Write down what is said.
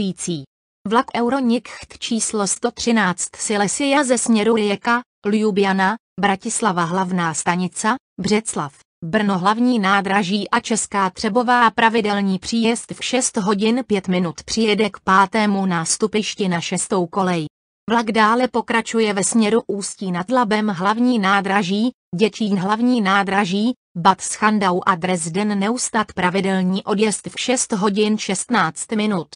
cestující. Vlak Euronicht číslo 113 Silesia ze směru Rijeka, Ljubljana, Bratislava hlavná stanica, Břeclav, Brno hlavní nádraží a Česká Třebová pravidelný příjezd v 6 hodin 5 minut přijede k pátému nástupišti na šestou kolej. Vlak dále pokračuje ve směru Ústí nad Labem hlavní nádraží, Děčín hlavní nádraží, Bad Schandau a Dresden neustat pravidelní odjezd v 6 hodin 16 minut.